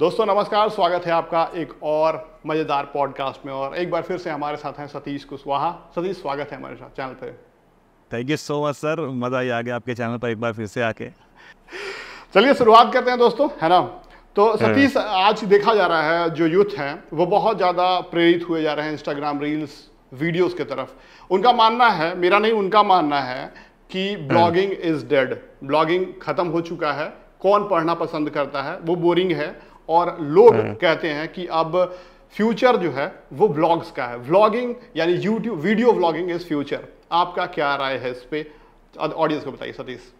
दोस्तों नमस्कार स्वागत है आपका एक और मज़ेदार पॉडकास्ट में और एक बार फिर से हमारे साथ हैं सतीश कुशवाहा सतीश स्वागत है हमारे साथ चैनल पे thank you so much sir मज़ा ही आ गया आपके चैनल पर एक बार फिर से आके चलिए शुरुआत करते हैं दोस्तों है ना तो हाँ। सतीश आज देखा जा रहा है जो यूथ हैं वो बहुत ज़्यादा प्रेरित हुए जा रहे हैं इंस्टाग्राम रील्स वीडियोस की तरफ उनका मानना है मेरा नहीं उनका मानना है कि ब्लॉगिंग इज डेड ब्लॉगिंग खत्म हो चुका है कौन पढ़ना पसंद करता है वो बोरिंग है और लोग हम्म। कहते हैं कि अब फ्यूचर जो है वो ब्लॉग्स का है व्लॉगिंग यानी YouTube video vlogging is future आपका क्या राय है इस पे ऑडियंस को बताइए सतीश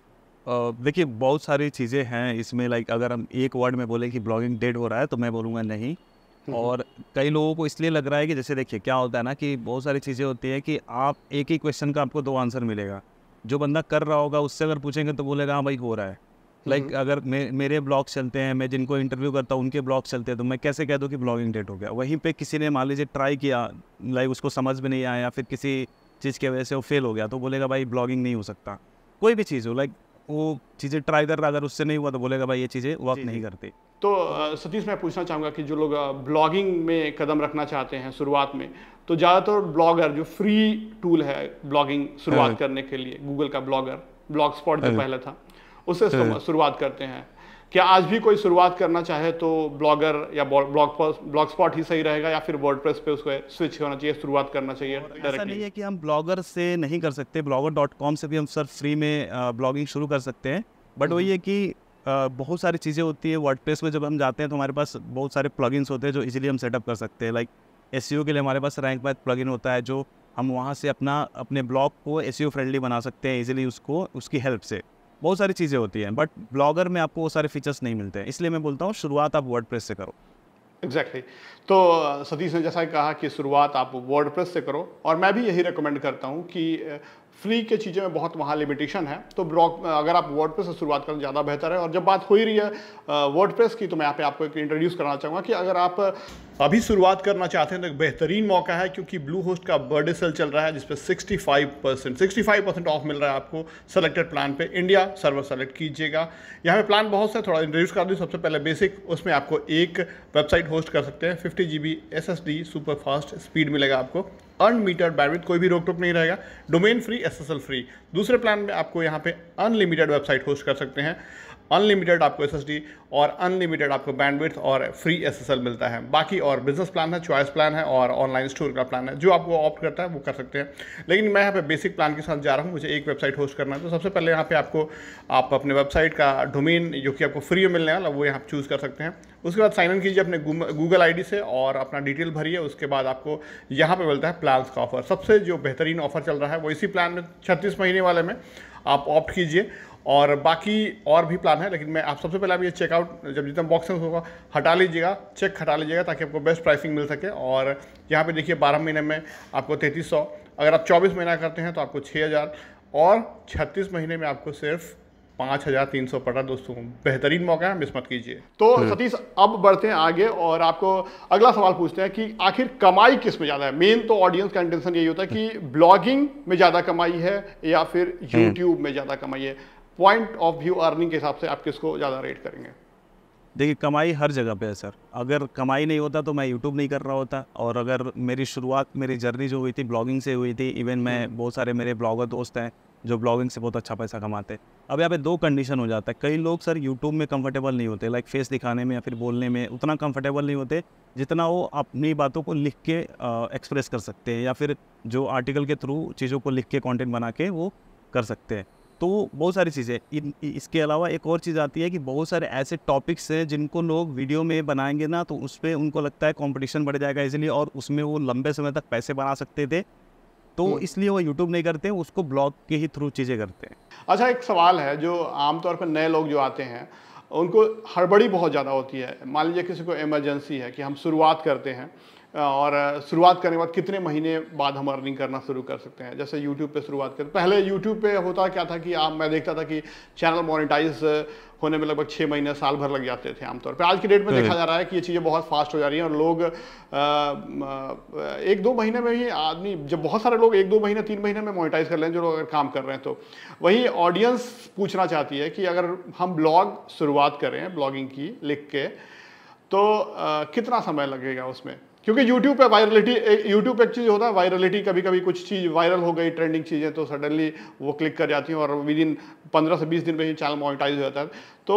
देखिए बहुत सारी चीज़ें हैं इसमें लाइक अगर हम एक वर्ड में बोले कि ब्लॉगिंग डेड हो रहा है तो मैं बोलूँगा नहीं हम्म। और कई लोगों को इसलिए लग रहा है कि जैसे देखिए क्या होता है ना कि बहुत सारी चीज़ें होती है कि आप एक ही क्वेश्चन का आपको दो आंसर मिलेगा जो बंदा कर रहा होगा उससे अगर पूछेंगे तो बोलेगा हाँ भाई हो रहा है लाइक like, हम्म। अगर मे, मेरे ब्लॉग चलते हैं मैं जिनको इंटरव्यू करता हूँ उनके ब्लॉग चलते हैं तो मैं कैसे कह दूँ कि ब्लॉगिंग डेट हो गया वहीं पे किसी ने मान लीजिए ट्राई किया लाइक उसको समझ में नहीं आया फिर किसी चीज़ की वजह से वो फेल हो गया तो बोलेगा भाई ब्लॉगिंग नहीं हो सकता कोई भी चीज़ हो लाइक वो चीज़ें ट्राई कर रहा अगर उससे नहीं हुआ तो बोलेगा भाई ये चीज़ें वर्क नहीं करती तो सतीश मैं पूछना चाहूँगा कि जो लोग ब्लॉगिंग में कदम रखना चाहते हैं शुरुआत में तो ज़्यादातर ब्लॉगर जो फ्री टूल है ब्लॉगिंग शुरुआत हाँ। करने के लिए गूगल का ब्लॉगर ब्लॉग स्पॉट जो हाँ। पहले था उससे शुरुआत हाँ। करते हैं क्या आज भी कोई शुरुआत करना चाहे तो ब्लॉगर या ब्लॉग ब्लॉग स्पॉट ही सही रहेगा या फिर वर्ड पे उसको स्विच होना चाहिए शुरुआत करना चाहिए ऐसा नहीं है कि हम ब्लॉगर से नहीं कर सकते ब्लॉगर डॉट कॉम से भी हम सर फ्री में ब्लॉगिंग शुरू कर सकते हैं बट वही है कि बहुत सारी चीज़ें होती है वर्ड में जब हम जाते हैं तो हमारे पास बहुत सारे प्लगइन्स होते हैं जो इजीली हम सेटअप कर सकते हैं लाइक एस e के लिए हमारे पास रैंक मैथ प्लगइन होता है जो हम वहाँ से अपना अपने ब्लॉग को एस फ्रेंडली e बना सकते हैं इजीली उसको उसकी हेल्प से बहुत सारी चीज़ें होती हैं बट ब्लॉगर में आपको वो सारे फीचर्स नहीं मिलते हैं इसलिए मैं बोलता हूँ शुरुआत आप वर्ड से करो एग्जैक्टली exactly. तो सतीश ने जैसा कहा कि शुरुआत आप वर्ड से करो और मैं भी यही रिकमेंड करता हूँ कि फ्री के चीज़ें में बहुत वहाँ लिमिटेशन है तो ब्लॉग अगर आप वर्डप्रेस से शुरुआत करें ज़्यादा बेहतर है और जब बात हो ही रही है वर्ड की तो मैं यहाँ पे आपको एक इंट्रोड्यूस करना चाहूँगा कि अगर आप अभी शुरुआत करना चाहते हैं तो एक बेहतरीन मौका है क्योंकि ब्लू होस्ट का बर्थडे सेल चल रहा है जिसपे sixty five percent sixty off मिल रहा है आपको सेलेक्टेड प्लान पे इंडिया सर्वर सेलेक्ट कीजिएगा यहाँ पे प्लान बहुत से थोड़ा इंट्रोड्यूस कर दूँ सबसे पहले बेसिक उसमें आपको एक वेबसाइट होस्ट कर सकते हैं fifty G B super fast speed मिलेगा आपको मीटर बैंडविड्थ कोई भी रोक टोक नहीं रहेगा डोमेन फ्री एसएसएल फ्री दूसरे प्लान में आपको यहाँ पे अनलिमिटेड वेबसाइट होस्ट कर सकते हैं अनलिमिटेड आपको एस और अनलिमिटेड आपको बैंडविथ और फ्री एस मिलता है बाकी और बिजनेस प्लान है चॉइस प्लान है और ऑनलाइन स्टोर का प्लान है जो आपको ऑप्ट करता है वो कर सकते हैं लेकिन मैं यहाँ पे बेसिक प्लान के साथ जा रहा हूँ मुझे एक वेबसाइट होस्ट करना है तो सबसे पहले यहाँ पे आपको आप अपने वेबसाइट का डोमेन जो कि आपको फ्री में मिलने वाला वो यहाँ चूज़ कर सकते हैं उसके बाद साइन इन कीजिए अपने गूगल आई से और अपना डिटेल भरिए उसके बाद आपको यहाँ पर मिलता है प्लान्स का ऑफर सबसे जो बेहतरीन ऑफर चल रहा है वो इसी प्लान में छत्तीस महीने वाले में आप ऑप्ट कीजिए और बाकी और भी प्लान है लेकिन मैं आप सबसे पहले आप ये चेकआउट जब जितना बॉक्स होगा हटा लीजिएगा चेक हटा लीजिएगा ताकि आपको बेस्ट प्राइसिंग मिल सके और यहाँ पे देखिए 12 महीने में आपको 3300 अगर आप 24 महीना करते हैं तो आपको 6000 और 36 महीने में आपको सिर्फ पाँच हज़ार तीन सौ पड़ा दोस्तों बेहतरीन मौका है मिस मत कीजिए तो सतीश अब बढ़ते हैं आगे और आपको अगला सवाल पूछते हैं कि आखिर कमाई किस में ज़्यादा है मेन तो ऑडियंस का इंटेंशन यही होता है कि ब्लॉगिंग में ज़्यादा कमाई है या फिर यूट्यूब हम्म। में ज़्यादा कमाई है पॉइंट ऑफ व्यू अर्निंग के हिसाब से आप किसको ज़्यादा रेट करेंगे देखिए कमाई हर जगह पे है सर अगर कमाई नहीं होता तो मैं यूट्यूब नहीं कर रहा होता और अगर मेरी शुरुआत मेरी जर्नी जो हुई थी ब्लॉगिंग से हुई थी इवन मैं हम्म। बहुत सारे मेरे ब्लॉगर दोस्त हैं जो ब्लॉगिंग से बहुत अच्छा पैसा कमाते हैं अब यहाँ पे दो कंडीशन हो जाता है कई लोग सर यूट्यूब में कंफर्टेबल नहीं होते लाइक फेस दिखाने में या फिर बोलने में उतना कंफर्टेबल नहीं होते जितना वो अपनी बातों को लिख के एक्सप्रेस कर सकते हैं या फिर जो आर्टिकल के थ्रू चीज़ों को लिख के कॉन्टेंट बना के वो कर सकते हैं तो बहुत सारी चीज़ें इसके अलावा एक और चीज़ आती है कि बहुत सारे ऐसे टॉपिक्स हैं जिनको लोग वीडियो में बनाएंगे ना तो उस पर उनको लगता है कॉम्पिटिशन बढ़ जाएगा इसलिए और उसमें वो लंबे समय तक पैसे बना सकते थे तो हम्म। इसलिए वो यूट्यूब नहीं करते उसको ब्लॉग के ही थ्रू चीज़ें करते हैं अच्छा एक सवाल है जो आमतौर पर नए लोग जो आते हैं उनको हड़बड़ी बहुत ज़्यादा होती है मान लीजिए किसी को इमरजेंसी है कि हम शुरुआत करते हैं और शुरुआत करने के बाद कितने महीने बाद हम अर्निंग करना शुरू कर सकते हैं जैसे यूट्यूब पे शुरुआत कर पहले यूट्यूब पे होता क्या था कि आप मैं देखता था कि चैनल मोनेटाइज होने में लगभग छः महीने साल भर लग जाते थे आमतौर पर आज की डेट में देखा जा रहा है कि ये चीज़ें बहुत फास्ट हो जा रही हैं और लोग आ, एक दो महीने में ही आदमी जब बहुत सारे लोग एक दो महीने तीन महीने में मोनिटाइज कर रहे हैं जो लोग अगर काम कर रहे हैं तो वही ऑडियंस पूछना चाहती है कि अगर हम ब्लॉग शुरुआत करें ब्लॉगिंग की लिख के तो आ, कितना समय लगेगा उसमें क्योंकि यूट्यूब पे वायरलिटी यूट्यूब पे एक चीज़ होता है वायरलिटी कभी कभी कुछ चीज़ वायरल हो गई ट्रेंडिंग चीज़ें तो सडनली वो क्लिक कर जाती हैं और विद इन पंद्रह से बीस दिन में ही चैनल मोनिटाइज हो जाता है तो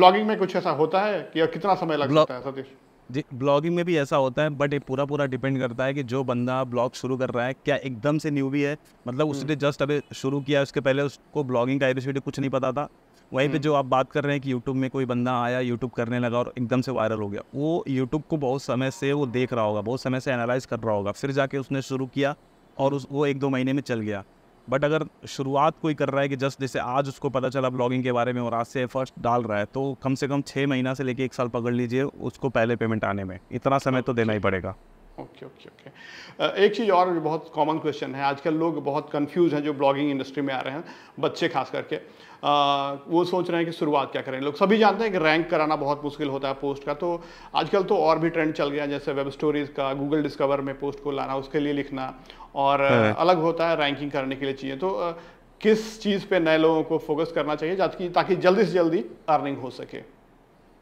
ब्लॉगिंग में कुछ ऐसा होता है कि कितना समय लग सकता है सतीश जी ब्लॉगिंग में भी ऐसा होता है बट ये पूरा पूरा डिपेंड करता है कि जो बंदा ब्लॉग शुरू कर रहा है क्या एकदम से न्यू भी है मतलब उसने जस्ट हम्म। अभी शुरू किया उसके पहले उसको ब्लॉगिंग का कुछ नहीं पता था वहीं पे हम्म। जो आप बात कर रहे हैं कि यूट्यूब में कोई बंदा आया यूट्यूब करने लगा और एकदम से वायरल हो गया वो यूट्यूब को बहुत समय से वो देख रहा होगा बहुत समय से एनालाइज कर रहा होगा फिर जाके उसने शुरू किया और उस वो एक दो महीने में चल गया बट अगर शुरुआत कोई कर रहा है कि जस्ट जैसे आज उसको पता चला ब्लॉगिंग के बारे में और आज से फर्स्ट डाल रहा है तो कम से कम छः महीना से लेके एक साल पकड़ लीजिए उसको पहले पेमेंट आने में इतना समय तो देना ही पड़ेगा ओके ओके ओके एक चीज़ और बहुत कॉमन क्वेश्चन है आजकल लोग बहुत कंफ्यूज हैं जो ब्लॉगिंग इंडस्ट्री में आ रहे हैं बच्चे खास करके आ, uh, वो सोच रहे हैं कि शुरुआत क्या करें लोग सभी जानते हैं कि रैंक कराना बहुत मुश्किल होता है पोस्ट का तो आजकल तो और भी ट्रेंड चल गया जैसे वेब स्टोरीज़ का गूगल डिस्कवर में पोस्ट को लाना उसके लिए लिखना और uh, अलग होता है रैंकिंग करने के लिए चाहिए तो uh, किस चीज़ पर नए लोगों को फोकस करना चाहिए ताकि जल्दी से जल्दी अर्निंग हो सके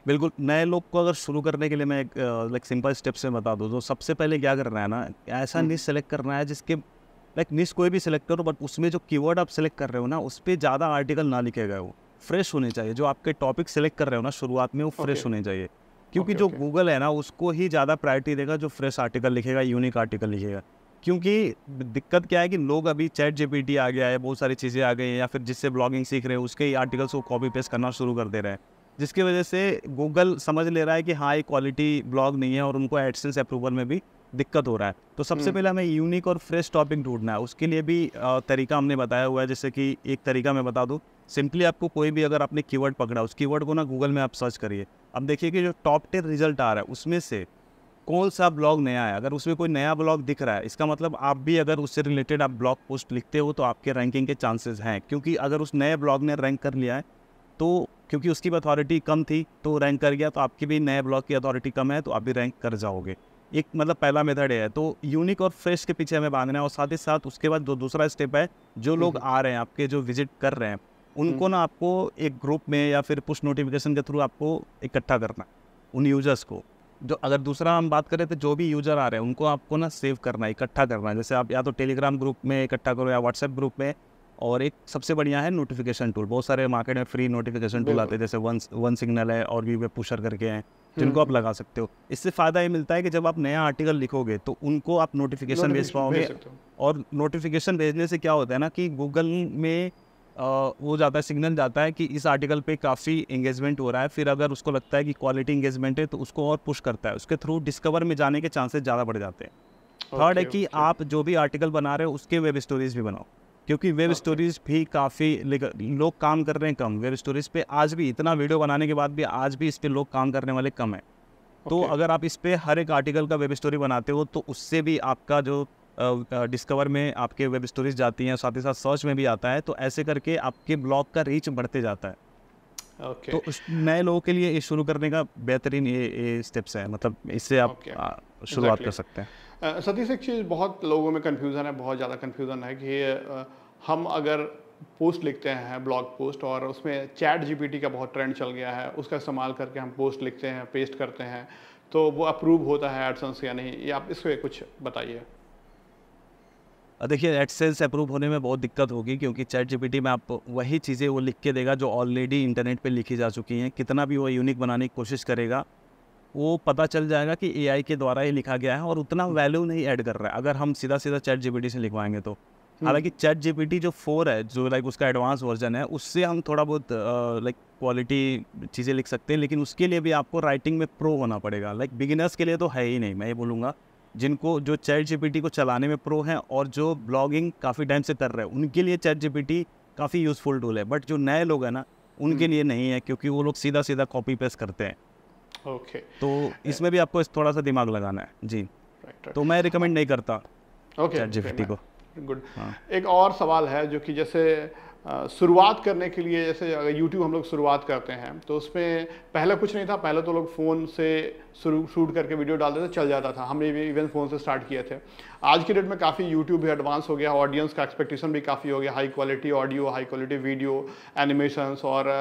बिल्कुल नए लोग को अगर शुरू करने के लिए मैं एक लाइक सिंपल स्टेप से बता दूँ तो सबसे पहले क्या करना है ना ऐसा निश हम्म। सेलेक्ट करना है जिसके लाइक निश कोई भी सिलेक्ट करो बट उसमें जो कीवर्ड आप सेलेक्ट कर रहे हो ना उस पर ज़्यादा आर्टिकल ना लिखे गए हो फ्रेश होने चाहिए जो आपके टॉपिक सेलेक्ट कर रहे हो ना शुरुआत में वो फ्रेश होने चाहिए क्योंकि जो गूगल है ना उसको ही ज़्यादा प्रायोरिटी देगा जो फ्रेश आर्टिकल लिखेगा यूनिक आर्टिकल लिखेगा क्योंकि दिक्कत क्या है कि लोग अभी चैट जीपीटी आ गया है बहुत सारी चीज़ें आ गई हैं या फिर जिससे ब्लॉगिंग सीख रहे हैं उसके ही आर्टिकल्स को कॉपी पेस्ट करना शुरू कर दे रहे हैं जिसकी वजह से गूगल समझ ले रहा है कि हाँ ये क्वालिटी ब्लॉग नहीं है और उनको एडसेंस अप्रूवल में भी दिक्कत हो रहा है तो सबसे हम्म। पहले हमें यूनिक और फ्रेश टॉपिक ढूंढना है उसके लिए भी तरीका हमने बताया हुआ है जैसे कि एक तरीका मैं बता दूँ सिंपली आपको कोई भी अगर आपने कीवर्ड पकड़ा उस कीवर्ड को ना गूगल में आप सर्च करिए अब देखिए कि जो टॉप टेन रिजल्ट आ रहा है उसमें से कौन सा ब्लॉग नया है अगर उसमें कोई नया ब्लॉग दिख रहा है इसका मतलब आप भी अगर उससे रिलेटेड आप ब्लॉग पोस्ट लिखते हो तो आपके रैंकिंग के चांसेस हैं क्योंकि अगर उस नए ब्लॉग ने रैंक कर लिया है तो क्योंकि उसकी भी अथॉरिटी कम थी तो रैंक कर गया तो आपकी भी नए ब्लॉक की अथॉरिटी कम है तो आप भी रैंक कर जाओगे एक मतलब पहला मेथड है तो यूनिक और फ्रेश के पीछे हमें बांधना है और साथ ही साथ उसके बाद जो दूसरा स्टेप है जो लोग हम्म। आ रहे हैं आपके जो विजिट कर रहे हैं उनको हम्म। ना आपको एक ग्रुप में या फिर पुश नोटिफिकेशन के थ्रू आपको इकट्ठा करना उन यूजर्स को जो अगर दूसरा हम बात करें तो जो भी यूजर आ रहे हैं उनको आपको ना सेव करना इकट्ठा करना है जैसे आप या तो टेलीग्राम ग्रुप में इकट्ठा करो या व्हाट्सएप ग्रुप में और एक सबसे बढ़िया है नोटिफिकेशन टूल बहुत सारे मार्केट में फ्री नोटिफिकेशन टूल आते हैं जैसे वन वन सिग्नल है और भी वे पुशर करके हैं हम्म, जिनको आप हम्म। लगा सकते हो इससे फ़ायदा ये मिलता है कि जब आप नया आर्टिकल लिखोगे तो उनको आप नोटिफिकेशन भेज पाओगे और नोटिफिकेशन भेजने से क्या होता है ना कि गूगल में आ, वो जाता है सिग्नल जाता है कि इस आर्टिकल पे काफ़ी इंगेजमेंट हो रहा है फिर अगर उसको लगता है कि क्वालिटी इंगेजमेंट है तो उसको और पुश करता है उसके थ्रू डिस्कवर में जाने के चांसेस ज़्यादा बढ़ जाते हैं थर्ड है कि आप जो भी आर्टिकल बना रहे हो उसके वेब स्टोरीज भी बनाओ क्योंकि वेब स्टोरीज भी काफ़ी लोग काम कर रहे हैं कम वेब स्टोरीज पे आज भी इतना वीडियो बनाने के बाद भी आज भी इस पर लोग काम करने वाले कम हैं तो अगर आप इस पर हर एक आर्टिकल का वेब स्टोरी बनाते हो तो उससे भी आपका जो डिस्कवर में आपके वेब स्टोरीज जाती हैं साथ ही साथ सर्च में भी आता है तो ऐसे करके आपके ब्लॉग का रीच बढ़ते जाता है Okay. तो नए लोगों के लिए ये शुरू करने का बेहतरीन ये, ये स्टेप्स है मतलब इससे आप okay. शुरुआत exactly. कर सकते हैं सतीश एक चीज़ बहुत लोगों में कन्फ्यूज़न है बहुत ज़्यादा कन्फ्यूज़न है कि हम अगर पोस्ट लिखते हैं ब्लॉग पोस्ट और उसमें चैट जीपीटी का बहुत ट्रेंड चल गया है उसका इस्तेमाल करके हम पोस्ट लिखते हैं पेस्ट करते हैं तो वो अप्रूव होता है एडसेंस या नहीं या आप इस पर कुछ बताइए देखिए एडसेंस अप्रूव होने में बहुत दिक्कत होगी क्योंकि चैट जीपीटी में आप वही चीज़ें वो लिख के देगा जो ऑलरेडी इंटरनेट पे लिखी जा चुकी हैं कितना भी वो यूनिक बनाने की कोशिश करेगा वो पता चल जाएगा कि एआई के द्वारा ही लिखा गया है और उतना वैल्यू नहीं ऐड कर रहा है अगर हम सीधा सीधा चैट जीपीटी से लिखवाएंगे तो हम्म। हालांकि चैट जीपीटी जो फोर है जो लाइक उसका एडवांस वर्जन है उससे हम थोड़ा बहुत लाइक क्वालिटी चीज़ें लिख सकते हैं लेकिन उसके लिए भी आपको राइटिंग में प्रो होना पड़ेगा लाइक बिगिनर्स के लिए तो है ही नहीं मैं ये बोलूँगा जिनको जो चैट जीपीटी को चलाने में प्रो हैं और जो ब्लॉगिंग काफ़ी टाइम से कर रहे हैं उनके लिए चैट जीपीटी काफ़ी यूज़फुल टूल है बट जो नए लोग हैं ना उनके हम्म। लिए नहीं है क्योंकि वो लोग सीधा सीधा कॉपी पेस्ट करते हैं ओके okay. तो इसमें भी आपको इस थोड़ा सा दिमाग लगाना है जी right, right. तो मैं रिकमेंड नहीं करता ओके okay, okay, को गुड हाँ. एक और सवाल है जो कि जैसे शुरुआत करने के लिए जैसे अगर यूट्यूब हम लोग शुरुआत करते हैं तो उसमें पहले कुछ नहीं था पहले तो लोग फ़ोन से शुरू शूट करके वीडियो डालते थे चल जाता था हमने भी इवन फ़ोन से स्टार्ट किए थे आज की डेट में काफ़ी यूट्यूब भी एडवांस हो गया ऑडियंस का एक्सपेक्टेशन भी काफ़ी हो गया high quality audio high quality video animations और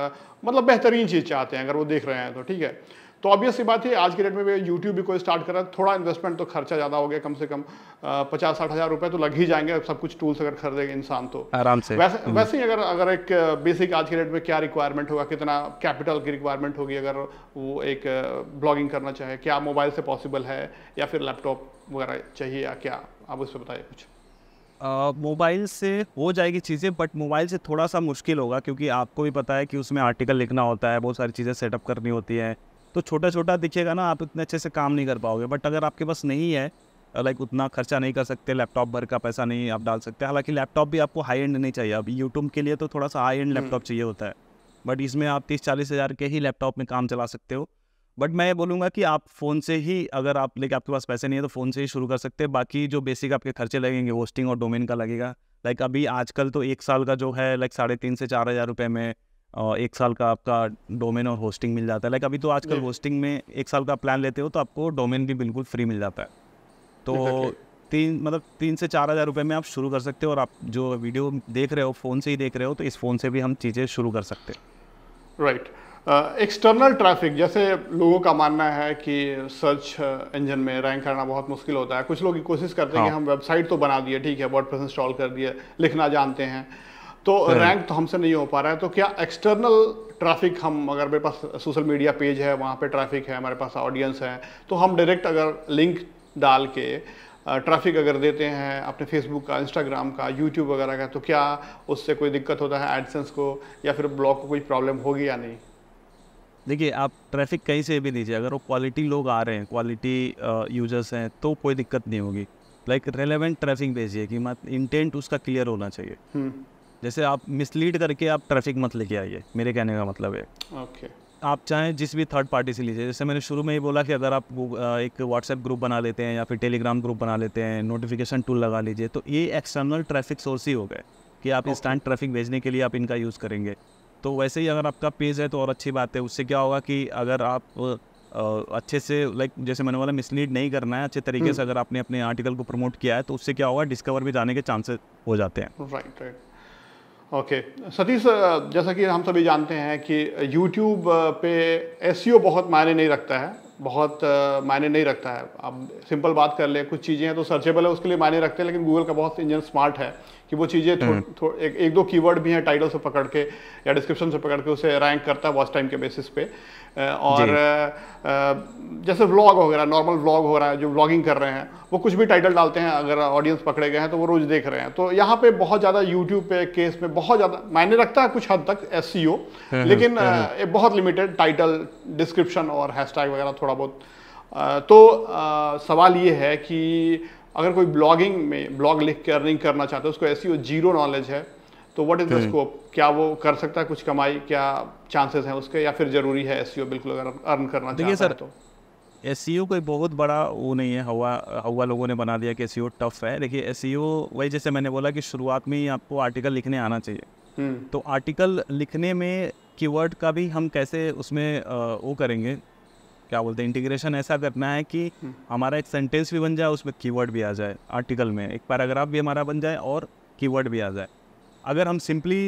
मतलब बेहतरीन चीज़ चाहते हैं अगर वो देख रहे हैं तो ठीक है तो ऑब्वियस बात है आज के डेट में भी यूट्यूब भी कोई स्टार्ट कर रहा है थोड़ा इन्वेस्टमेंट तो खर्चा ज़्यादा हो गया कम से कम पचास साठ हज़ार रुपये तो लग ही जाएंगे सब कुछ टूल्स अगर खरीदेंगे इंसान तो आराम से वैसे हम्म। वैसे ही अगर अगर एक बेसिक आज के डेट में क्या रिक्वायरमेंट होगा कितना कैपिटल की रिक्वायरमेंट होगी अगर वो एक ब्लॉगिंग करना चाहे क्या मोबाइल से पॉसिबल है या फिर लैपटॉप वगैरह चाहिए या क्या आप उस पर बताइए कुछ मोबाइल uh, से हो जाएगी चीज़ें बट मोबाइल से थोड़ा सा मुश्किल होगा क्योंकि आपको भी पता है कि उसमें आर्टिकल लिखना होता है बहुत सारी चीज़ें सेटअप करनी होती हैं तो छोटा छोटा दिखेगा ना आप इतने अच्छे से काम नहीं कर पाओगे बट अगर आपके पास नहीं है लाइक उतना खर्चा नहीं कर सकते लैपटॉप भर का पैसा नहीं आप डाल सकते हालांकि लैपटॉप भी आपको हाई एंड नहीं चाहिए अभी यूट्यूब के लिए तो थोड़ा सा हाई एंड लैपटॉप चाहिए होता है बट इसमें आप तीस चालीस हज़ार के ही लैपटॉप में काम चला सकते हो बट मैं ये बोलूँगा कि आप फ़ोन से ही अगर आप लेकिन आपके पास पैसे नहीं है तो फ़ोन से ही शुरू कर सकते हैं बाकी जो बेसिक आपके खर्चे लगेंगे होस्टिंग और डोमेन का लगेगा लाइक अभी आजकल तो एक साल का जो है लाइक साढ़े तीन से चार हज़ार रुपये में और एक साल का आपका डोमेन और होस्टिंग मिल जाता है लाइक अभी तो आजकल होस्टिंग में एक साल का प्लान लेते हो तो आपको डोमेन भी बिल्कुल फ्री मिल जाता है तो तीन मतलब तीन से चार हज़ार रुपये में आप शुरू कर सकते हो और आप जो वीडियो देख रहे हो फ़ोन से ही देख रहे हो तो इस फ़ोन से भी हम चीज़ें शुरू कर सकते हैं राइट एक्सटर्नल ट्रैफिक जैसे लोगों का मानना है कि सर्च इंजन uh, में रैंक करना बहुत मुश्किल होता है कुछ लोग कोशिश करते हैं हाँ. कि हम वेबसाइट तो बना दिए ठीक है वर्ड इंस्टॉल कर दिए लिखना जानते हैं तो रैंक हाँ। तो हमसे नहीं हो पा रहा है तो क्या एक्सटर्नल ट्रैफिक हम अगर मेरे पास सोशल मीडिया पेज है वहाँ पे ट्रैफिक है हमारे पास ऑडियंस है तो हम डायरेक्ट अगर लिंक डाल के ट्रैफिक अगर देते हैं अपने फेसबुक का इंस्टाग्राम का यूट्यूब वगैरह का तो क्या उससे कोई दिक्कत होता है एडसेंस को या फिर ब्लॉग को कोई प्रॉब्लम होगी या नहीं देखिए आप ट्रैफिक कहीं से भी दीजिए अगर वो क्वालिटी लोग आ रहे हैं क्वालिटी यूजर्स हैं तो कोई दिक्कत नहीं होगी लाइक रेलेवेंट ट्रैफिक भेजिए कि मत इंटेंट उसका क्लियर होना चाहिए हम्म। जैसे आप मिसलीड करके आप ट्रैफिक मत लेके आइए मेरे कहने का मतलब है ओके okay. आप चाहें जिस भी थर्ड पार्टी से लीजिए जैसे मैंने शुरू में ही बोला कि अगर आप एक व्हाट्सएप ग्रुप बना लेते हैं या फिर टेलीग्राम ग्रुप बना लेते हैं नोटिफिकेशन टूल लगा लीजिए तो ये एक्सटर्नल ट्रैफिक सोर्स ही हो गए कि आप इंस्टेंट ट्रैफिक भेजने के लिए आप इनका यूज़ करेंगे तो वैसे ही अगर आपका पेज है तो और अच्छी बात है उससे क्या होगा कि अगर आप अच्छे से लाइक जैसे मैंने बोला मिसलीड नहीं करना है अच्छे तरीके से hmm. अगर आपने अपने आर्टिकल को प्रमोट किया है तो उससे क्या होगा डिस्कवर भी जाने के चांसेस हो जाते हैं right right okay okay. Satish जैसा कि हम सभी जानते हैं कि YouTube पे एस e बहुत मायने नहीं रखता है बहुत मायने नहीं रखता है अब सिंपल बात कर ले कुछ चीज़ें हैं तो सर्चेबल है उसके लिए मायने रखते हैं लेकिन गूगल का बहुत इंजन स्मार्ट है कि वो चीज़ें थोड़, हम्म। थोड़, एक, एक दो कीवर्ड भी हैं टाइटल से पकड़ के या डिस्क्रिप्शन से पकड़ के उसे रैंक करता है वॉच टाइम के बेसिस पे और जैसे व्लॉग हो गया नॉर्मल व्लॉग हो रहा है जो व्लॉगिंग कर रहे हैं वो कुछ भी टाइटल डालते हैं अगर ऑडियंस पकड़े गए हैं तो वो रोज़ देख रहे हैं तो यहाँ पे बहुत ज़्यादा यूट्यूब पे केस में बहुत ज़्यादा मायने रखता है कुछ हद तक एस e हम्म, हम्म, लेकिन एक बहुत लिमिटेड टाइटल डिस्क्रिप्शन और हैशटैग वगैरह थोड़ा बहुत तो सवाल ये है कि अगर कोई ब्लॉगिंग में ब्लॉग लिख के अर्निंग करना चाहता है उसको ऐसी जीरो नॉलेज है तो व्हाट इज द स्कोप क्या वो कर सकता है कुछ कमाई क्या चांसेस हैं उसके या फिर जरूरी है एस e बिल्कुल अगर अर्न करना चाहिए सर तो एस e कोई बहुत बड़ा वो नहीं है हवा हवा लोगों ने बना दिया कि एस टफ e है देखिए एस वही जैसे मैंने बोला कि शुरुआत में ही आपको आर्टिकल लिखने आना चाहिए हम्म। तो आर्टिकल लिखने में कीवर्ड का भी हम कैसे उसमें वो करेंगे क्या बोलते हैं इंटीग्रेशन ऐसा करना है कि हम्म। हमारा एक सेंटेंस भी बन जाए उसमें कीवर्ड भी आ जाए आर्टिकल में एक पैराग्राफ भी हमारा बन जाए और कीवर्ड भी आ जाए अगर हम सिंपली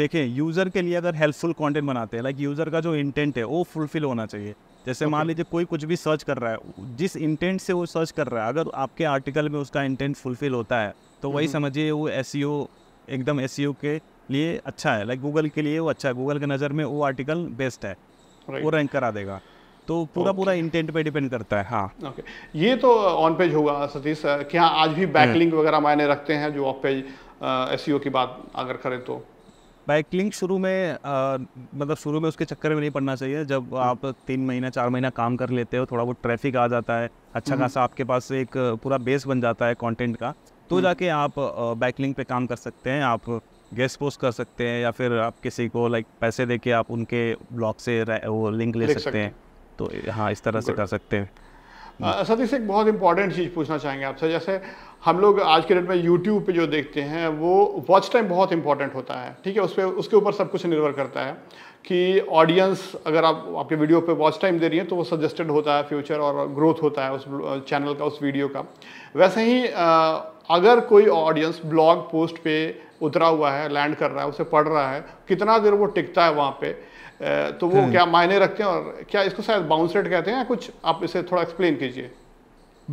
देखें यूज़र के लिए अगर हेल्पफुल कंटेंट बनाते हैं लाइक यूज़र का जो इंटेंट है वो फुलफिल होना चाहिए जैसे okay. मान लीजिए कोई कुछ भी सर्च कर रहा है जिस इंटेंट से वो सर्च कर रहा है अगर आपके आर्टिकल में उसका इंटेंट फुलफिल होता है तो वही हम्म। समझिए वो एस e एकदम एस e के लिए अच्छा है लाइक गूगल के लिए वो अच्छा है गूगल के नज़र में वो आर्टिकल बेस्ट है वो रैंक करा देगा तो पूरा पूरा इंटेंट पे डिपेंड करता है हाँ ओके ये तो ऑन uh, पेज होगा सतीश uh, क्या आज भी बैकलिंक hmm. वगैरह मायने रखते हैं जो ऑफ पेज एस की बात अगर करें तो बैकलिंक शुरू में आ, uh, मतलब शुरू में उसके चक्कर में नहीं पड़ना चाहिए जब hmm. आप तीन महीना चार महीना काम कर लेते हो थोड़ा बहुत ट्रैफिक आ जाता है अच्छा hmm. खासा आपके पास एक पूरा बेस बन जाता है कंटेंट का तो जाके आप बैकलिंक पे काम कर सकते हैं आप गेस्ट पोस्ट कर सकते हैं या फिर आप किसी को लाइक पैसे दे के आप उनके ब्लॉग से वो लिंक ले सकते हैं तो हाँ इस तरह से कर सकते हैं सर अच्छा, तो इसे एक बहुत इंपॉर्टेंट चीज़ पूछना चाहेंगे आपसे जैसे हम लोग आज के डेट में यूट्यूब पे जो देखते हैं वो वॉच टाइम बहुत इंपॉर्टेंट होता है ठीक है उस पर उसके ऊपर सब कुछ निर्भर करता है कि ऑडियंस अगर आप आपके वीडियो पे वॉच टाइम दे रही है तो वो सजेस्टेड होता है फ्यूचर और ग्रोथ होता है उस चैनल का उस वीडियो का वैसे ही अगर कोई ऑडियंस ब्लॉग पोस्ट पे उतरा हुआ है लैंड कर रहा है उसे पढ़ रहा है कितना देर वो टिकता है वहाँ पे तो वो हम्म। क्या मायने रखते हैं और क्या इसको शायद बाउंस रेट कहते हैं या कुछ आप इसे थोड़ा एक्सप्लेन कीजिए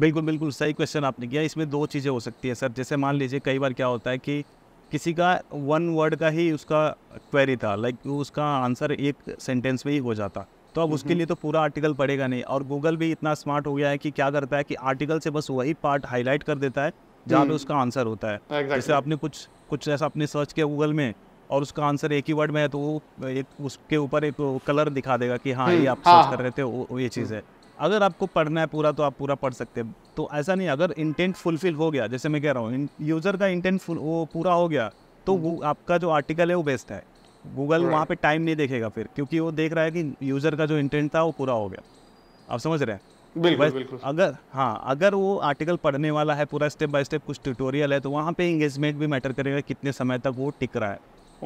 बिल्कुल बिल्कुल सही क्वेश्चन आपने किया इसमें दो चीज़ें हो सकती है सर जैसे मान लीजिए कई बार क्या होता है कि किसी का वन वर्ड का ही उसका क्वेरी था लाइक उसका आंसर एक सेंटेंस में ही हो जाता तो अब उसके हम्म। लिए तो पूरा आर्टिकल पड़ेगा नहीं और गूगल भी इतना स्मार्ट हो गया है कि क्या करता है कि आर्टिकल से बस वही पार्ट हाईलाइट कर देता है जहाँ पे हम्म। उसका आंसर होता है exactly. जैसे आपने कुछ कुछ ऐसा आपने सर्च किया गूगल में और उसका आंसर एक ही वर्ड में है तो वो एक उसके ऊपर एक कलर दिखा देगा कि हाँ ये हम्म, आप हाँ, सर्च कर रहे थे वो ये हाँ। चीज़ है अगर आपको पढ़ना है पूरा तो आप पूरा पढ़ सकते हैं तो ऐसा नहीं अगर इंटेंट फुलफिल हो गया जैसे मैं कह रहा हूँ यूज़र का इंटेंट फुल वो पूरा हो गया तो वो हम्म। आपका जो आर्टिकल है वो बेस्ट है गूगल वहाँ पे टाइम नहीं देखेगा फिर क्योंकि वो देख रहा है कि यूज़र का जो इंटेंट था वो पूरा हो गया आप समझ रहे हैं बिल्कुल बिल्कुल अगर हाँ अगर वो आर्टिकल पढ़ने वाला है पूरा स्टेप बाय स्टेप कुछ ट्यूटोरियल है तो वहाँ पे इंगेजमेंट भी मैटर करेगा कितने समय तक वो टिक रहा है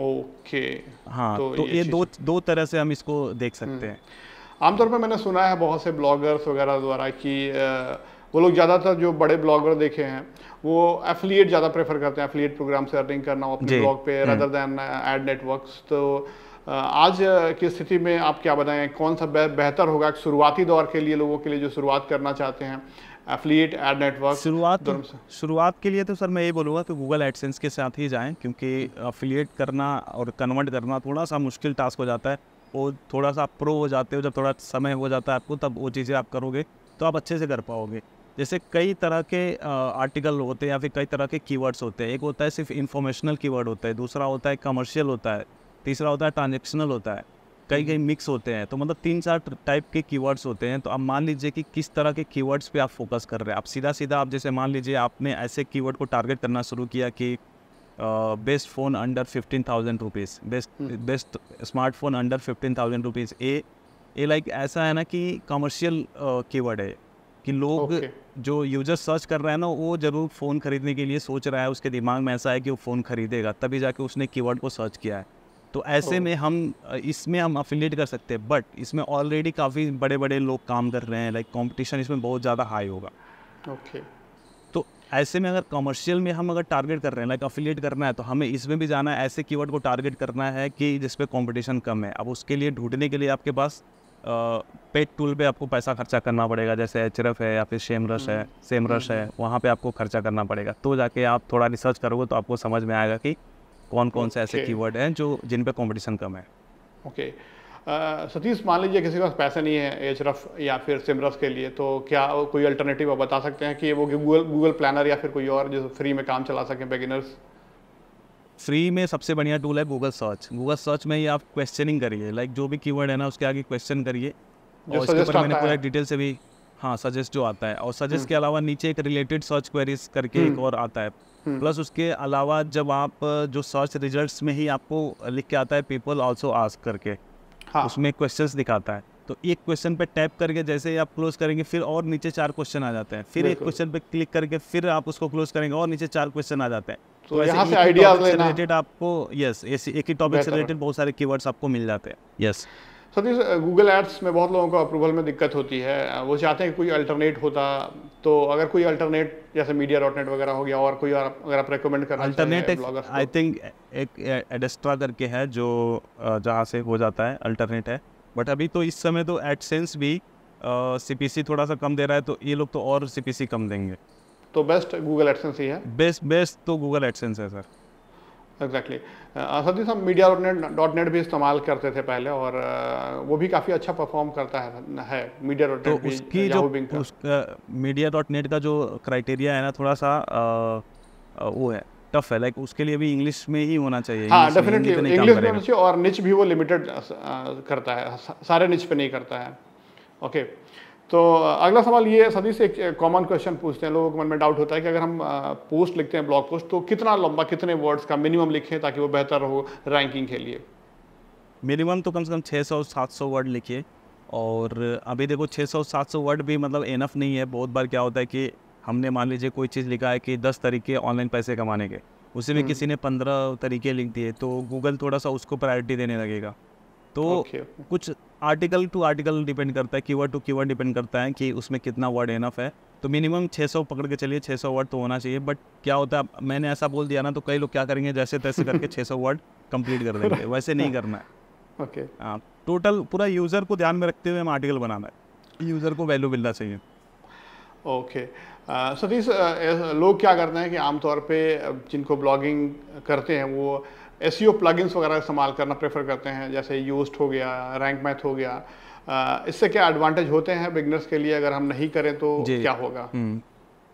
ओके हाँ तो, तो ये, ये दो दो तरह से हम इसको देख हम्म। सकते हैं आमतौर पर मैंने सुना है बहुत से ब्लॉगर्स वगैरह द्वारा कि वो लोग ज़्यादातर जो बड़े ब्लॉगर देखे हैं वो एफिलिएट ज़्यादा प्रेफर करते हैं एफिलिएट प्रोग्राम से अर्निंग करना अपने ब्लॉग पे रदर देन एड नेटवर्क्स तो आज की स्थिति में आप क्या बनाएं कौन सा बेहतर होगा शुरुआती दौर के लिए लोगों के लिए जो शुरुआत करना चाहते हैं एफिलिएट एड नेटवर्क शुरुआत शुरुआत के लिए तो सर मैं ये बोलूँगा कि गूगल एडसेंस के साथ ही जाएं क्योंकि एफिलिएट करना और कन्वर्ट करना थोड़ा सा मुश्किल टास्क हो जाता है वो थोड़ा सा आप प्रो हो जाते हो जब थोड़ा समय हो जाता है आपको तब वो चीज़ें आप करोगे तो आप अच्छे से कर पाओगे जैसे कई तरह के आर्टिकल होते हैं या फिर कई तरह के कीवर्ड्स होते हैं एक होता है सिर्फ इन्फॉर्मेशनल कीवर्ड होता है दूसरा होता है कमर्शियल होता है तीसरा होता है ट्रांजेक्शनल होता है कई कई मिक्स होते हैं तो मतलब तीन चार टाइप के कीवर्ड्स होते हैं तो आप मान लीजिए कि किस तरह के कीवर्ड्स पे आप फोकस कर रहे हैं आप सीधा सीधा आप जैसे मान लीजिए आपने ऐसे कीवर्ड को टारगेट करना शुरू किया कि best phone under fifteen thousand rupees best best smartphone under fifteen thousand rupees ए ये लाइक ऐसा है ना कि कमर्शियल कीवर्ड है कि लोग okay. जो यूजर सर्च कर रहे हैं ना वो जरूर फ़ोन खरीदने के लिए सोच रहा है उसके दिमाग में ऐसा है कि वो फ़ोन खरीदेगा तभी जाके उसने कीवर्ड को सर्च किया है तो ऐसे में हम इसमें हम अफिलेट कर सकते हैं बट इसमें ऑलरेडी काफ़ी बड़े बड़े लोग काम कर रहे हैं लाइक कंपटीशन इसमें बहुत ज़्यादा हाई होगा ओके तो ऐसे में अगर कमर्शियल में हम अगर टारगेट कर रहे हैं लाइक अफिलेट करना है तो हमें इसमें भी जाना है ऐसे कीवर्ड को टारगेट करना है कि जिसपे कॉम्पिटिशन कम है अब उसके लिए ढूंढने के लिए आपके पास पेड टूल पे आपको पैसा खर्चा करना पड़ेगा जैसे एच है या फिर सेम रश है सेम हम्म, रश हम्म, है हम्म। वहाँ पे आपको खर्चा करना पड़ेगा तो जाके आप थोड़ा रिसर्च करोगे तो आपको समझ में आएगा कि कौन कौन से ऐसे कीवर्ड हैं जो जिन पे कंपटीशन कम है ओके uh, सतीश मान लीजिए किसी के पास पैसे नहीं है एच रफ या फिर सिमरस के लिए तो क्या कोई अल्टरनेटिव आप बता सकते हैं कि वो गूगल गूगल प्लानर या फिर कोई और जो फ्री में काम चला सकें बिगिनर्स फ्री में सबसे बढ़िया टूल है गूगल सर्च गूगल सर्च में ही आप क्वेश्चनिंग करिए लाइक जो भी कीवर्ड है ना उसके आगे क्वेश्चन करिए और ऊपर मैंने पूरा डिटेल से भी हाँ सजेस्ट जो आता है और सजेस्ट हम्म। के अलावा नीचे एक रिलेटेड सर्च क्वेरीज करके हम्म। एक और आता है हम्म। प्लस उसके अलावा जब आप जो सर्च रिजल्ट्स में ही आपको लिख के आता है पीपल ऑल्सो आस्क करके हाँ. उसमें क्वेश्चंस दिखाता है तो एक क्वेश्चन पे टैप करके जैसे ही आप क्लोज करेंगे फिर और नीचे चार क्वेश्चन आ जाते हैं फिर एक क्वेश्चन पे क्लिक करके फिर आप उसको क्लोज करेंगे और नीचे चार क्वेश्चन आ जाते हैं तो, तो यहाँ से आइडिया रिलेटेड आपको यस एक ही टॉपिक से रिलेटेड बहुत सारे कीवर्ड्स आपको मिल जाते हैं यस सतीश गूगल एड्स में बहुत लोगों को अप्रूवल में दिक्कत होती है वो चाहते हैं कि कोई अल्टरनेट होता तो अगर कोई अल्टरनेट जैसे मीडिया डॉट नेट वगैरह हो गया और कोई अगर आप रिकमेंड करना अल्टरनेट आई थिंक एक एडेस्ट्रा करके है जो जहाँ से हो जाता है अल्टरनेट है बट अभी तो इस समय तो एडसेंस भी सी थोड़ा सा कम दे रहा है तो ये लोग तो और सी कम देंगे तो बेस्ट गूगल एडसेंस ही है बेस्ट बेस्ट तो गूगल एडसेंस है sir exactly Asad ji media dot net dot net भी इस्तेमाल करते थे पहले और uh, वो भी काफ़ी अच्छा परफॉर्म करता है है मीडिया डॉट नेट उसकी uh, जो उस, मीडिया डॉट नेट का जो क्राइटेरिया है ना थोड़ा सा uh, वो है टफ है लाइक उसके लिए भी इंग्लिश में ही होना चाहिए हाँ डेफिनेटली इंग्लिश में होना तो चाहिए और निच भी वो लिमिटेड करता है सारे निच पे नहीं करता है ओके okay. तो अगला सवाल ये सदी से एक कॉमन क्वेश्चन पूछते हैं लोगों को मन में डाउट होता है कि अगर हम पोस्ट लिखते हैं ब्लॉग पोस्ट तो कितना लंबा कितने वर्ड्स का मिनिमम लिखें ताकि वो बेहतर हो रैंकिंग के लिए मिनिमम तो कम से कम 600 700 वर्ड लिखिए और अभी देखो 600 700 वर्ड भी मतलब एनफ नहीं है बहुत बार क्या होता है कि हमने मान लीजिए कोई चीज़ लिखा है कि दस तरीके ऑनलाइन पैसे कमाने के उसी में हम्म। किसी ने पंद्रह तरीके लिख दिए तो गूगल थोड़ा सा उसको प्रायोरिटी देने लगेगा तो okay, okay. कुछ आर्टिकल टू आर्टिकल डिपेंड करता है कीवर्ड टू कीवर्ड डिपेंड करता है कि उसमें कितना वर्ड इनफ है तो मिनिमम 600 पकड़ के चलिए 600 वर्ड तो होना चाहिए बट क्या होता है मैंने ऐसा बोल दिया ना तो कई लोग क्या करेंगे जैसे तैसे करके 600 वर्ड कंप्लीट कर देंगे वैसे नहीं करना है ओके हाँ टोटल पूरा यूज़र को ध्यान में रखते हुए हम आर्टिकल बनाना है यूज़र को वैल्यू मिलना चाहिए ओके सतीश uh, uh, लोग क्या करते हैं कि आमतौर पर जिनको ब्लॉगिंग करते हैं वो एस सी प्लगइन्स वगैरह इस्तेमाल करना प्रेफर करते हैं जैसे यूस्ट हो गया रैंक मैथ हो गया इससे क्या एडवांटेज होते हैं बिगनर्स के लिए अगर हम नहीं करें तो क्या होगा हम्म।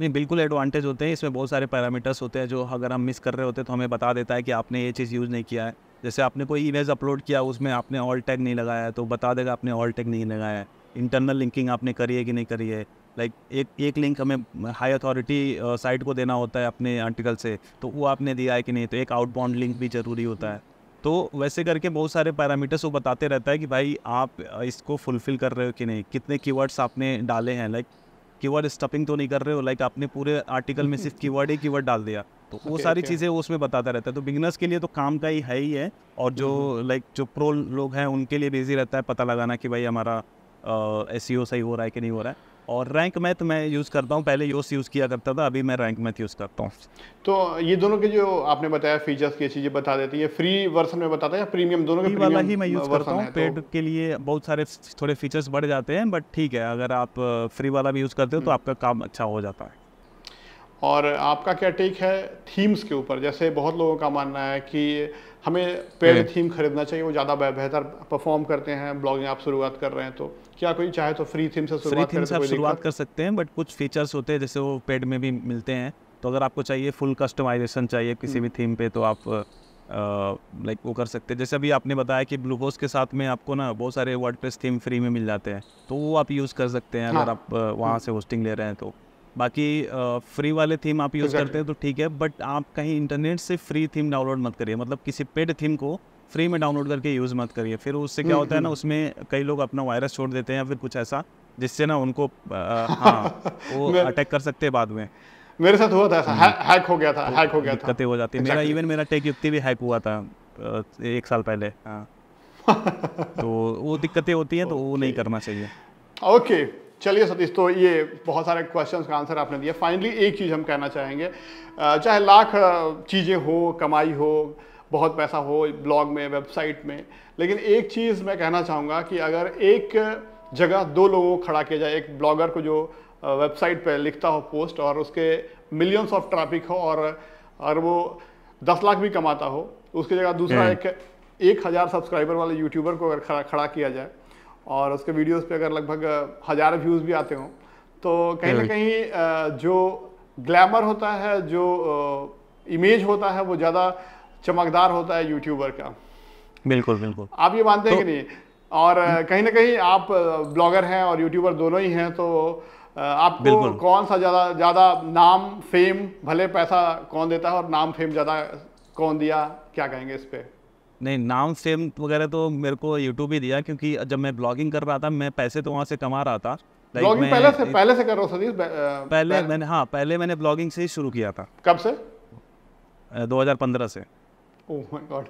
नहीं बिल्कुल एडवांटेज होते हैं इसमें बहुत सारे पैरामीटर्स होते हैं जो अगर हम मिस कर रहे होते हैं तो हमें बता देता है कि आपने ये चीज़ यूज़ नहीं किया है जैसे आपने कोई इमेज अपलोड किया उसमें आपने ऑल टैग नहीं लगाया है तो बता देगा आपने ऑल टैग नहीं लगाया है इंटरनल लिंकिंग आपने करी है कि नहीं करी है लाइक एक एक लिंक हमें हाई अथॉरिटी साइट को देना होता है अपने आर्टिकल से तो वो आपने दिया है कि नहीं तो एक आउटबाउंड लिंक भी ज़रूरी होता है तो वैसे करके बहुत सारे पैरामीटर्स वो बताते रहता है कि भाई आप uh, इसको फुलफ़िल कर रहे हो कि नहीं कितने कीवर्ड्स आपने डाले हैं लाइक कीवर्ड स्टफिंग तो नहीं कर रहे हो लाइक आपने पूरे आर्टिकल में सिर्फ कीवर्ड ही कीवर्ड डाल दिया तो वो सारी okay. चीज़ें उसमें बताता रहता है तो बिगनर्स के लिए तो काम का ही है ही है और जो लाइक mm-hmm. जो प्रो लोग हैं उनके लिए बिजी रहता है पता लगाना कि भाई हमारा एस uh, e सही हो रहा है कि नहीं हो रहा है और रैंक मैथ मैं यूज़ करता हूँ पहले योस यूज़ किया करता था अभी मैं रैंक मैथ यूज़ करता हूँ तो ये दोनों के जो आपने बताया फीचर्स की चीज़ें बता देती है फ्री वर्सन में बताता है या प्रीमियम दोनों के वाला ही मैं यूज़ करता हूँ पेड तो के लिए बहुत सारे थोड़े फीचर्स बढ़ जाते हैं बट ठीक है अगर आप फ्री वाला भी यूज़ करते हो तो हम्म। आपका काम अच्छा हो जाता है और आपका क्या टेक है थीम्स के ऊपर जैसे बहुत लोगों का मानना है कि हमें पेड थीम हम्म। खरीदना चाहिए वो ज़्यादा बेहतर परफॉर्म करते हैं ब्लॉगिंग आप शुरुआत कर रहे हैं तो क्या कोई चाहे तो फ्री थीम से शुरुआत फ्री थीम तो से आप शुरुआत कर सकते हैं बट कुछ फीचर्स होते हैं जैसे वो पेड में भी मिलते हैं तो अगर आपको चाहिए फुल कस्टमाइजेशन चाहिए किसी भी थीम हम्म। पे तो आप लाइक वो कर सकते हैं जैसे अभी आपने बताया कि ब्लू के साथ में आपको ना बहुत सारे वर्ड थीम फ्री में मिल जाते हैं तो वो आप यूज़ कर सकते हैं अगर हाँ। आप वहाँ से होस्टिंग ले रहे हैं तो बाकी फ्री वाले थीम आप यूज़ करते हैं तो ठीक है बट आप कहीं इंटरनेट से फ्री थीम डाउनलोड मत करिए मतलब किसी पेड थीम को फ्री में डाउनलोड करके यूज़ मत करिए फिर उससे क्या हम्म, होता है ना हम्म। उसमें कई लोग अपना वायरस छोड़ देते हैं या फिर कुछ ऐसा जिससे ना उनको हाँ वो अटैक कर सकते हैं बाद में मेरे साथ हुआ था ऐसा है, हम्म। हैक हो गया था हैक हो गया था हो जाती मेरा इवन मेरा टेक युक्ति भी हैक हुआ था एक साल पहले हाँ तो वो दिक्कतें होती हैं तो वो नहीं करना चाहिए ओके okay. चलिए सतीश तो ये बहुत सारे क्वेश्चंस का आंसर आपने दिया फाइनली एक चीज़ हम कहना चाहेंगे चाहे लाख चीज़ें हो कमाई हो बहुत पैसा हो ब्लॉग में वेबसाइट में लेकिन एक चीज़ मैं कहना चाहूँगा कि अगर एक जगह दो लोगों को खड़ा किया जाए एक ब्लॉगर को जो वेबसाइट पर लिखता हो पोस्ट और उसके मिलियंस ऑफ ट्रैफिक हो और अगर वो दस लाख भी कमाता हो उसकी जगह दूसरा हम्म। एक एक हज़ार सब्सक्राइबर वाले यूट्यूबर को अगर खड़ा खड़ा किया जाए और उसके वीडियोस पे अगर लगभग हज़ार व्यूज़ भी आते हों तो कहीं ना हम्म। कहीं जो ग्लैमर होता है जो इमेज होता है वो ज़्यादा चमकदार होता है यूट्यूबर का बिल्कुल बिल्कुल आप ये मानते हैं तो, कि नहीं और हम्म। कहीं ना कहीं आप ब्लॉगर हैं और यूट्यूबर दोनों ही हैं तो बिल्कुल कौन सा ज़्यादा ज़्यादा नाम फेम भले पैसा कौन देता है और नाम फेम ज़्यादा कौन दिया क्या कहेंगे इस पर नहीं नाम सेम वगैरह तो मेरे को यूट्यूब ही दिया क्योंकि जब मैं ब्लॉगिंग कर रहा था मैं पैसे तो वहाँ से कमा रहा था ब्लॉगिंग पहले से पहले से कर रहा पहले, पहले मैंने हाँ पहले मैंने ब्लॉगिंग से ही शुरू किया था कब से पंद्रह से ओह माय गॉड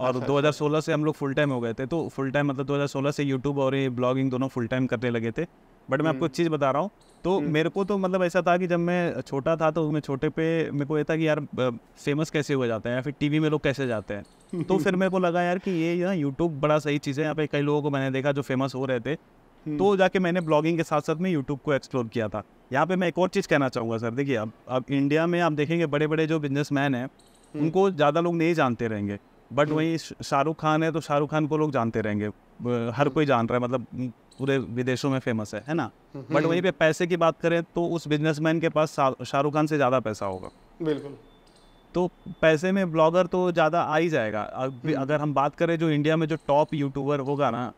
और 2016 अच्छा, अच्छा। से हम लोग फुल टाइम हो गए थे तो फुल टाइम मतलब 2016 से यूट्यूब और ये ब्लॉगिंग दोनों फुल टाइम करने लगे थे बट मैं आपको हम्म। एक चीज़ बता रहा हूँ तो हम्म। मेरे को तो मतलब ऐसा था कि जब मैं छोटा था तो मैं छोटे पे मेरे को ये था कि यार फेमस कैसे हो जाते हैं या फिर टीवी में लोग कैसे जाते हैं तो फिर मेरे को लगा यार कि ये ना यूट्यूब बड़ा सही चीज़ है यहाँ पे कई लोगों को मैंने देखा जो फेमस हो रहे थे हम्म। तो जाके मैंने ब्लॉगिंग के साथ साथ में यूट्यूब को एक्सप्लोर किया था यहाँ पे मैं एक और चीज़ कहना चाहूँगा सर देखिए अब अब इंडिया में आप देखेंगे बड़े बड़े जो बिजनेसमैन हैं उनको ज़्यादा लोग नहीं जानते रहेंगे बट वहीं शाहरुख खान है तो शाहरुख खान को लोग जानते रहेंगे हर कोई जान रहा है मतलब पूरे विदेशों में फेमस है है ना बट हम्म, हम्म। वहीं पे पैसे की बात करें तो उस बिजनेसमैन के पास शाहरुख खान से ज़्यादा पैसा होगा बिल्कुल तो पैसे में ब्लॉगर तो ज़्यादा आ ही जाएगा हम्म। अगर हम बात करें जो इंडिया में जो टॉप यूट्यूबर होगा ना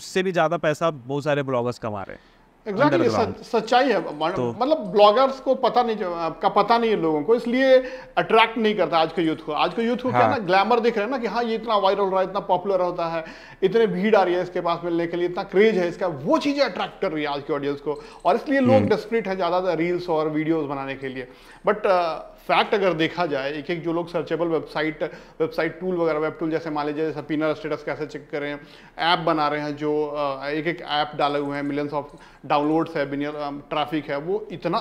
उससे भी ज़्यादा पैसा बहुत सारे ब्लॉगर्स कमा रहे हैं एग्जैक्टली exactly, सच्चाई है तो, मतलब ब्लॉगर्स को पता नहीं का पता नहीं है लोगों को इसलिए अट्रैक्ट नहीं करता आज के यूथ को आज के यूथ को क्या हाँ। ना ग्लैमर दिख रहा है ना कि हाँ ये इतना वायरल हो रहा है इतना पॉपुलर होता है इतने भीड़ आ रही है इसके पास मिलने के लिए इतना क्रेज है इसका वो चीज़ें अट्रैक्ट कर रही है आज के ऑडियंस को और इसलिए लोग डेस्परेट है ज़्यादातर रील्स और वीडियोज़ बनाने के लिए बट फैक्ट अगर देखा जाए एक एक जो लोग सर्चेबल वेबसाइट वेबसाइट टूल वगैरह वेब टूल जैसे मान लीजिए जैसे पिनर स्टेटस कैसे चेक कर रहे हैं ऐप बना रहे हैं जो एक एक ऐप डाले हुए हैं मिलियंस ऑफ डाउनलोड्स है बिनियर ट्रैफिक है वो इतना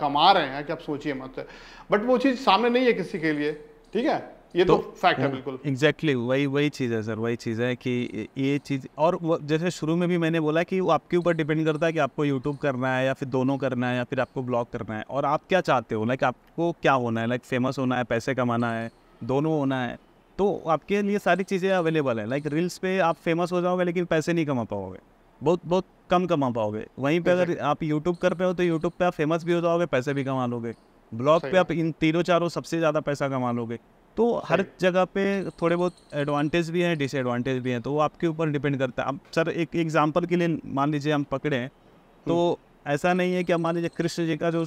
कमा रहे हैं कि आप सोचिए मत बट वो चीज़ सामने नहीं है किसी के लिए ठीक है ये तो, तो फैक्ट है हाँ, बिल्कुल एग्जैक्टली exactly, वही वही चीज़ है सर वही चीज़ है कि ये चीज़ और जैसे शुरू में भी मैंने बोला कि वो आपके ऊपर डिपेंड करता है कि आपको यूट्यूब करना है या फिर दोनों करना है या फिर आपको ब्लॉग करना है और आप क्या चाहते हो लाइक आपको क्या होना है लाइक फेमस होना है पैसे कमाना है दोनों होना है तो आपके लिए सारी चीज़ें अवेलेबल है लाइक रील्स पे आप फेमस हो जाओगे लेकिन पैसे नहीं कमा पाओगे बहुत बहुत कम कमा पाओगे वहीं पे अगर आप यूट्यूब कर पे हो तो यूट्यूब पे आप फेमस भी हो जाओगे पैसे भी कमा लोगे ब्लॉग पे आप इन तीनों चारों सबसे ज़्यादा पैसा कमा लोगे तो हर जगह पे थोड़े बहुत एडवांटेज भी हैं डिसएडवांटेज भी हैं तो वो आपके ऊपर डिपेंड करता है अब सर एक एग्जांपल के लिए मान लीजिए हम पकड़े तो हम्म। ऐसा नहीं है कि मान लीजिए कृष्ण जी का जो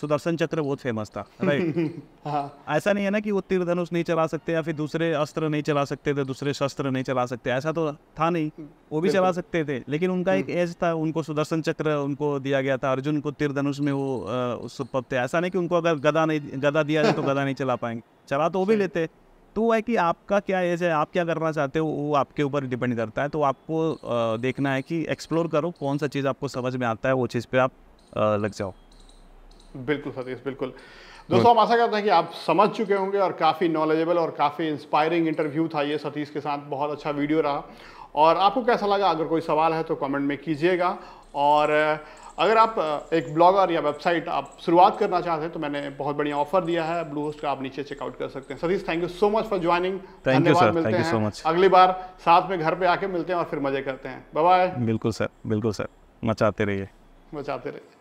सुदर्शन चक्र बहुत फेमस था राइट हाँ। ऐसा नहीं है ना कि वो तीर धनुष नहीं चला सकते या फिर दूसरे अस्त्र नहीं चला सकते थे दूसरे शस्त्र नहीं चला सकते ऐसा तो था नहीं वो भी चला सकते थे लेकिन उनका एक एज हम्म। था उनको सुदर्शन चक्र उनको दिया गया था अर्जुन को तीर धनुष में वो सुपब थे ऐसा नहीं कि उनको अगर गदा नहीं गदा दिया जाए तो गदा नहीं चला पाएंगे चला तो वो भी लेते तो वो है कि आपका क्या एज है आप क्या करना चाहते हो वो आपके ऊपर डिपेंड करता है तो आपको देखना है कि एक्सप्लोर करो कौन सा चीज़ आपको समझ में आता है वो चीज़ पर आप लग जाओ बिल्कुल सतीश बिल्कुल दोस्तों हम आशा करते हैं कि आप समझ चुके होंगे और काफ़ी नॉलेजेबल और काफ़ी इंस्पायरिंग इंटरव्यू था ये सतीश के साथ बहुत अच्छा वीडियो रहा और आपको कैसा लगा अगर कोई सवाल है तो कमेंट में कीजिएगा और अगर आप एक ब्लॉगर या वेबसाइट आप शुरुआत करना चाहते हैं तो मैंने बहुत बढ़िया ऑफर दिया है ब्लू होस्ट का आप नीचे चेकआउट कर सकते हैं Satish thank you so much for joining sir thank you so much अगली बार साथ में घर पे आके मिलते हैं और फिर मजे करते हैं बाय बिल्कुल सर बिल्कुल सर मचाते रहिए मचाते रहिए